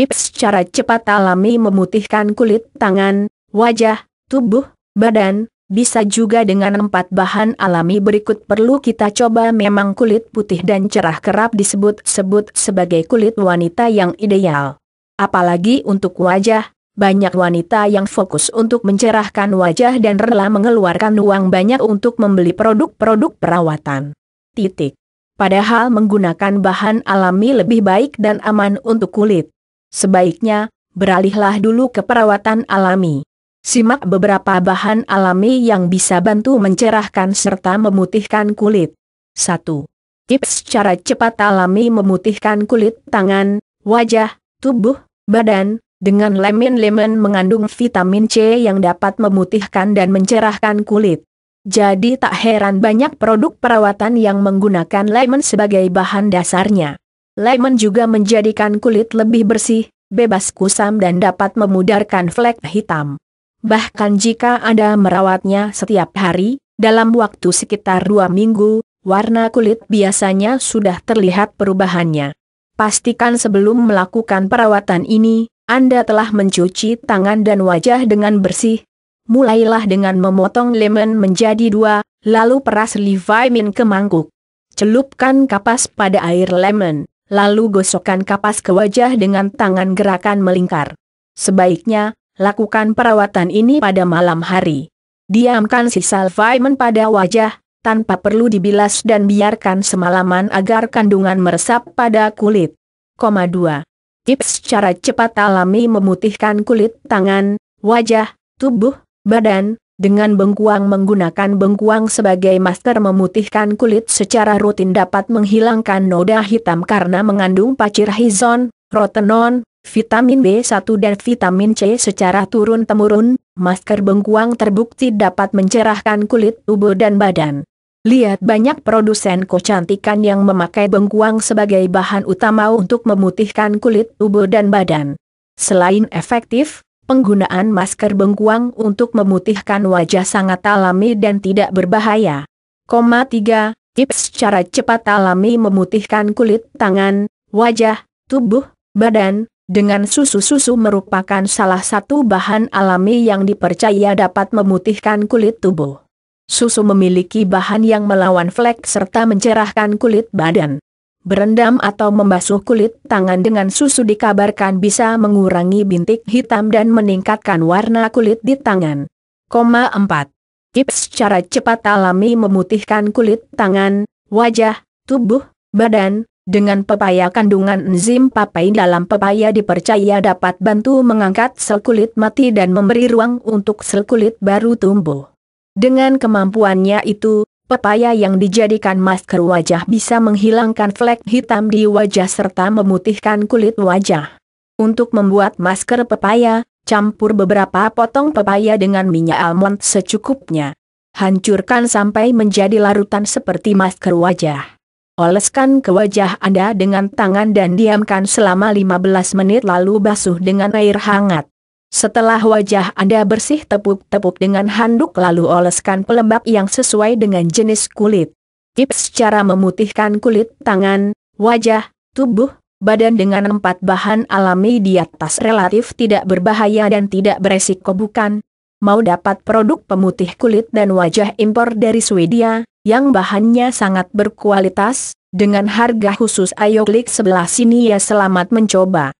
Ip secara cepat alami memutihkan kulit tangan, wajah, tubuh, badan, bisa juga dengan empat bahan alami berikut perlu kita coba memang kulit putih dan cerah kerap disebut-sebut sebagai kulit wanita yang ideal. Apalagi untuk wajah, banyak wanita yang fokus untuk mencerahkan wajah dan rela mengeluarkan uang banyak untuk membeli produk-produk perawatan. Titik. Padahal menggunakan bahan alami lebih baik dan aman untuk kulit. Sebaiknya, beralihlah dulu ke perawatan alami. Simak beberapa bahan alami yang bisa bantu mencerahkan serta memutihkan kulit. 1. Tips cara cepat alami memutihkan kulit tangan, wajah, tubuh, badan, dengan lemon-lemon mengandung vitamin C yang dapat memutihkan dan mencerahkan kulit. Jadi tak heran banyak produk perawatan yang menggunakan lemon sebagai bahan dasarnya. Lemon juga menjadikan kulit lebih bersih, bebas kusam dan dapat memudarkan flek hitam. Bahkan jika Anda merawatnya setiap hari, dalam waktu sekitar dua minggu, warna kulit biasanya sudah terlihat perubahannya. Pastikan sebelum melakukan perawatan ini, Anda telah mencuci tangan dan wajah dengan bersih. Mulailah dengan memotong lemon menjadi dua, lalu peras Min ke mangkuk. Celupkan kapas pada air lemon, lalu gosokkan kapas ke wajah dengan tangan gerakan melingkar. Sebaiknya, lakukan perawatan ini pada malam hari. Diamkan si salvaimen pada wajah, tanpa perlu dibilas dan biarkan semalaman agar kandungan meresap pada kulit. 2. Tips cara cepat alami memutihkan kulit tangan, wajah, tubuh, badan, dengan bengkuang menggunakan bengkuang sebagai masker memutihkan kulit secara rutin dapat menghilangkan noda hitam karena mengandung pacir hizon, rotenon, vitamin B1 dan vitamin C secara turun-temurun, masker bengkuang terbukti dapat mencerahkan kulit tubuh dan badan. Lihat banyak produsen kecantikan yang memakai bengkuang sebagai bahan utama untuk memutihkan kulit tubuh dan badan. Selain efektif, Penggunaan masker bengkuang untuk memutihkan wajah sangat alami dan tidak berbahaya. Koma 3. Tips cara cepat alami memutihkan kulit tangan, wajah, tubuh, badan, dengan susu-susu merupakan salah satu bahan alami yang dipercaya dapat memutihkan kulit tubuh. Susu memiliki bahan yang melawan flek serta mencerahkan kulit badan. Berendam atau membasuh kulit tangan dengan susu dikabarkan bisa mengurangi bintik hitam dan meningkatkan warna kulit di tangan. 4. Tips secara cepat alami memutihkan kulit tangan, wajah, tubuh, badan, dengan pepaya kandungan enzim papain dalam pepaya dipercaya dapat bantu mengangkat sel kulit mati dan memberi ruang untuk sel kulit baru tumbuh. Dengan kemampuannya itu, Pepaya yang dijadikan masker wajah bisa menghilangkan flek hitam di wajah serta memutihkan kulit wajah. Untuk membuat masker pepaya, campur beberapa potong pepaya dengan minyak almond secukupnya. Hancurkan sampai menjadi larutan seperti masker wajah. Oleskan ke wajah Anda dengan tangan dan diamkan selama 15 menit lalu basuh dengan air hangat. Setelah wajah Anda bersih tepuk-tepuk dengan handuk lalu oleskan pelembab yang sesuai dengan jenis kulit. Tips cara memutihkan kulit tangan, wajah, tubuh, badan dengan empat bahan alami di atas relatif tidak berbahaya dan tidak beresiko bukan? Mau dapat produk pemutih kulit dan wajah impor dari Swedia, yang bahannya sangat berkualitas, dengan harga khusus ayo klik sebelah sini ya selamat mencoba.